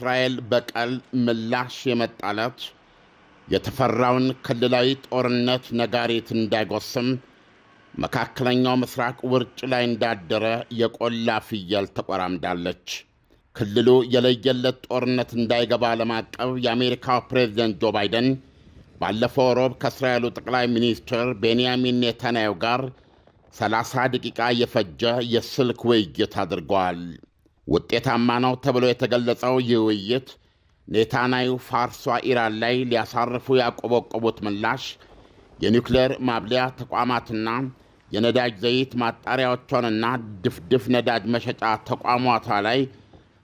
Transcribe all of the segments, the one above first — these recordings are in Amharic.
የእስራኤል በቀል ምላሽ የመጣላት የተፈራውን ክልላዊ ጦርነት ነጋሪት እንዳይጎስም መካከለኛው ምስራቅ ውርጭ ላይ እንዳደረ የቆላ ፍየል ተቆራምዳለች። ክልሉ የለየለት ጦርነት እንዳይገባ ለማቀብ የአሜሪካው ፕሬዝደንት ጆ ባይደን ባለፈው ሮብ ከእስራኤሉ ጠቅላይ ሚኒስትር ቤንያሚን ኔታንያሁ ጋር 30 ደቂቃ የፈጀ የስልክ ውይይት አድርገዋል። ውጤታማ ነው ተብሎ የተገለጸው ይህ ውይይት ኔታናዩ ፋርሷ ኢራን ላይ ሊያሳርፉ ያቆበቆቡት ምላሽ የኒውክሌር ማብለያ ተቋማትና የነዳጅ ዘይት ማጣሪያዎቿንና ድፍድፍ ነዳጅ መሸጫ ተቋሟቷ ላይ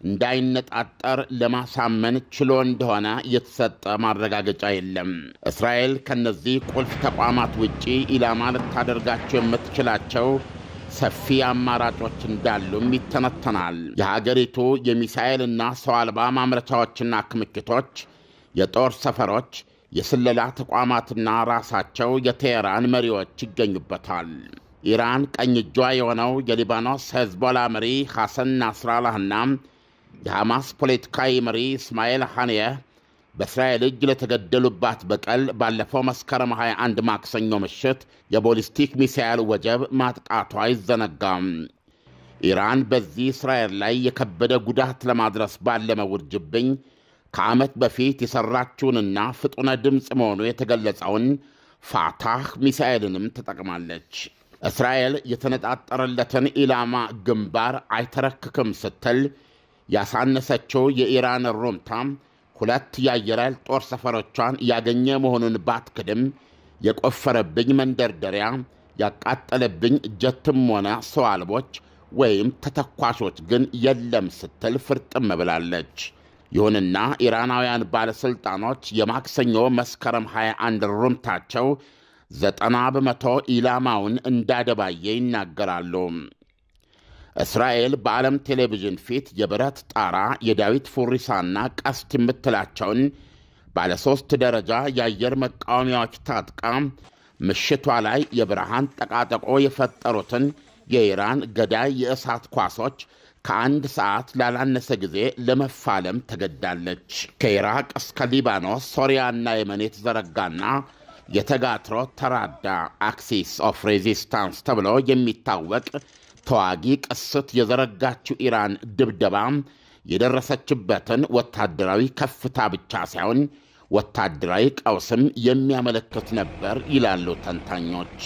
እንዳይነጣጠር ለማሳመን ችሎ እንደሆነ የተሰጠ ማረጋገጫ የለም። እስራኤል ከነዚህ ቁልፍ ተቋማት ውጪ ኢላማ ልታደርጋቸው የምትችላቸው ሰፊ አማራጮች እንዳሉም ይተነተናል። የሀገሪቱ የሚሳኤልና ሰው አልባ ማምረቻዎችና ክምችቶች፣ የጦር ሰፈሮች፣ የስለላ ተቋማትና ራሳቸው የቴሄራን መሪዎች ይገኙበታል። ኢራን ቀኝ እጇ የሆነው የሊባኖስ ሄዝቦላ መሪ ሐሰን ናስራላህና የሐማስ ፖለቲካዊ መሪ እስማኤል ሐንየህ በእስራኤል እጅ ለተገደሉባት በቀል ባለፈው መስከረም 21 ማክሰኞ ምሽት የቦሊስቲክ ሚሳኤል ወጀብ ማጥቃቷ አይዘነጋም። ኢራን በዚህ እስራኤል ላይ የከበደ ጉዳት ለማድረስ ባለመ ውርጅብኝ ከዓመት በፊት የሠራችውንና ፍጡነ ድምፅ መሆኑ የተገለጸውን ፋታህ ሚሳኤልንም ተጠቅማለች። እስራኤል የተነጣጠረለትን ኢላማ ግንባር አይተረክክም ስትል ያሳነሰችው የኢራን ሩምታም ሁለት የአየር ኃይል ጦር ሰፈሮቿን ያገኘ መሆኑን ባትክድም የቆፈረብኝ መንደርደሪያ ያቃጠለብኝ ጀትም ሆነ ሰው አልቦች ወይም ተተኳሾች ግን የለም ስትል ፍርጥም ብላለች። ይሁንና ኢራናውያን ባለሥልጣኖች የማክሰኞ መስከረም 21 ሩምታቸው ዘጠና በመቶ ኢላማውን እንዳደባየ ይናገራሉ። እስራኤል በዓለም ቴሌቪዥን ፊት የብረት ጣራ የዳዊት ፉሪሳና ቀስት የምትላቸውን ባለ ሦስት ደረጃ የአየር መቃወሚያዎች ታጥቃ ምሽቷ ላይ የብርሃን ጠቃጠቆ የፈጠሩትን የኢራን ገዳይ የእሳት ኳሶች ከአንድ ሰዓት ላላነሰ ጊዜ ለመፋለም ተገዳለች። ከኢራቅ እስከ ሊባኖስ፣ ሶሪያና የመን የተዘረጋና የተጋትሮ ተራዳ አክሲስ ኦፍ ሬዚስታንስ ተብሎ የሚታወቅ ተዋጊ ቅስት የዘረጋችው ኢራን ድብደባ የደረሰችበትን ወታደራዊ ከፍታ ብቻ ሳይሆን ወታደራዊ ቀውስም የሚያመለክት ነበር ይላሉ ተንታኞች።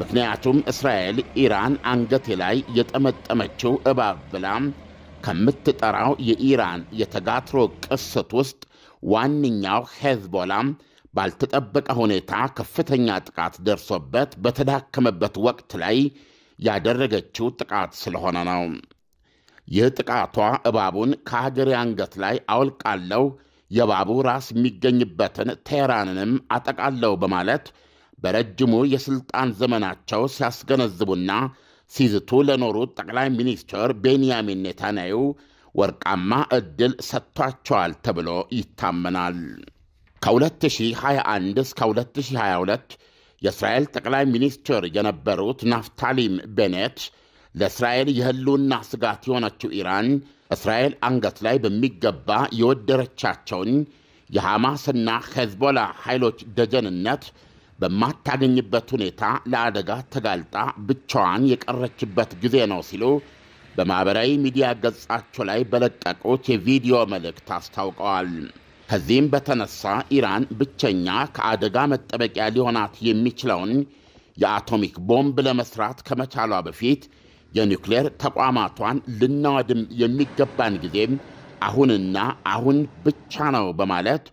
ምክንያቱም እስራኤል ኢራን አንገቴ ላይ የጠመጠመችው እባብ ብላ ከምትጠራው የኢራን የተጋትሮ ቅስት ውስጥ ዋነኛው ሄዝቦላ ባልተጠበቀ ሁኔታ ከፍተኛ ጥቃት ደርሶበት በተዳከመበት ወቅት ላይ ያደረገችው ጥቃት ስለሆነ ነው። ይህ ጥቃቷ እባቡን ከሀገሬ አንገት ላይ አውልቃለው የእባቡ ራስ የሚገኝበትን ቴህራንንም አጠቃለሁ በማለት በረጅሙ የሥልጣን ዘመናቸው ሲያስገነዝቡና ሲዝቱ ለኖሩት ጠቅላይ ሚኒስትር ቤንያሚን ኔታንያሁ ወርቃማ ዕድል ሰጥቷቸዋል ተብሎ ይታመናል። ከ2021 እስከ 2022 የእስራኤል ጠቅላይ ሚኒስትር የነበሩት ናፍታሊም ቤኔት ለእስራኤል የህልውና ስጋት የሆነችው ኢራን እስራኤል አንገት ላይ በሚገባ የወደረቻቸውን የሐማስና ሄዝቦላ ኃይሎች ደጀንነት በማታገኝበት ሁኔታ ለአደጋ ተጋልጣ ብቻዋን የቀረችበት ጊዜ ነው ሲሉ በማኅበራዊ ሚዲያ ገጻቸው ላይ በለቀቁት የቪዲዮ መልእክት አስታውቀዋል። ከዚህም በተነሳ ኢራን ብቸኛ ከአደጋ መጠበቂያ ሊሆናት የሚችለውን የአቶሚክ ቦምብ ለመስራት ከመቻሏ በፊት የኒውክሌር ተቋማቷን ልናወድም የሚገባን ጊዜም አሁንና አሁን ብቻ ነው በማለት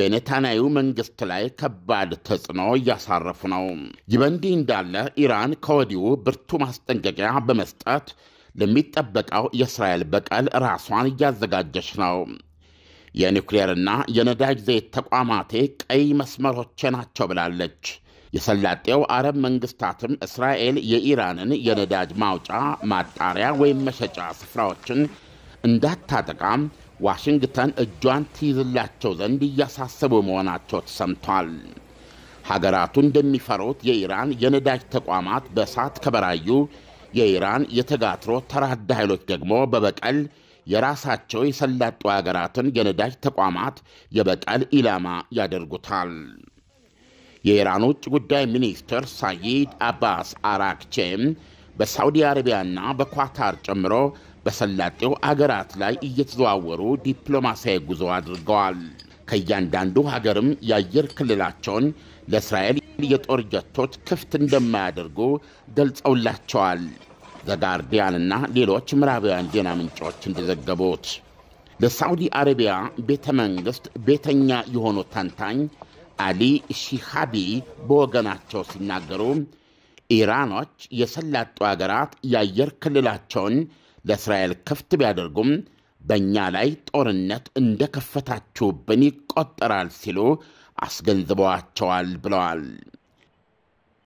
በኔታንያዩ መንግሥት ላይ ከባድ ተጽዕኖ እያሳረፉ ነው። ይህ በእንዲህ እንዳለ ኢራን ከወዲሁ ብርቱ ማስጠንቀቂያ በመስጠት ለሚጠበቀው የእስራኤል በቀል ራሷን እያዘጋጀች ነው። የኒውክሌርና የነዳጅ ዘይት ተቋማቴ ቀይ መስመሮቼ ናቸው ብላለች። የሰላጤው አረብ መንግስታትም እስራኤል የኢራንን የነዳጅ ማውጫ ማጣሪያ ወይም መሸጫ ስፍራዎችን እንዳታጠቃም ዋሽንግተን እጇን ትይዝላቸው ዘንድ እያሳሰቡ መሆናቸው ተሰምቷል። ሀገራቱ እንደሚፈሩት የኢራን የነዳጅ ተቋማት በእሳት ከበራዩ፣ የኢራን የተጋትሮ ተራዳ ኃይሎች ደግሞ በበቀል የራሳቸው የሰላጡ ሀገራትን የነዳጅ ተቋማት የበቀል ኢላማ ያደርጉታል። የኢራን ውጭ ጉዳይ ሚኒስትር ሳይድ አባስ አራክቼም በሳዑዲ አረቢያና በኳታር ጨምሮ በሰላጤው አገራት ላይ እየተዘዋወሩ ዲፕሎማሲያዊ ጉዞ አድርገዋል። ከእያንዳንዱ ሀገርም የአየር ክልላቸውን ለእስራኤል የጦር ጀቶች ክፍት እንደማያደርጉ ገልጸውላቸዋል። ዘጋርዲያንና ሌሎች ምዕራባውያን ዜና ምንጮች እንደዘገቡት ለሳዑዲ አረቢያ ቤተ መንግሥት ቤተኛ የሆኑ ተንታኝ አሊ ሺሃቢ በወገናቸው ሲናገሩ ኢራኖች የሰላጡ አገራት የአየር ክልላቸውን ለእስራኤል ክፍት ቢያደርጉም በእኛ ላይ ጦርነት እንደከፈታችሁብን ይቆጠራል ሲሉ አስገንዝበዋቸዋል ብለዋል።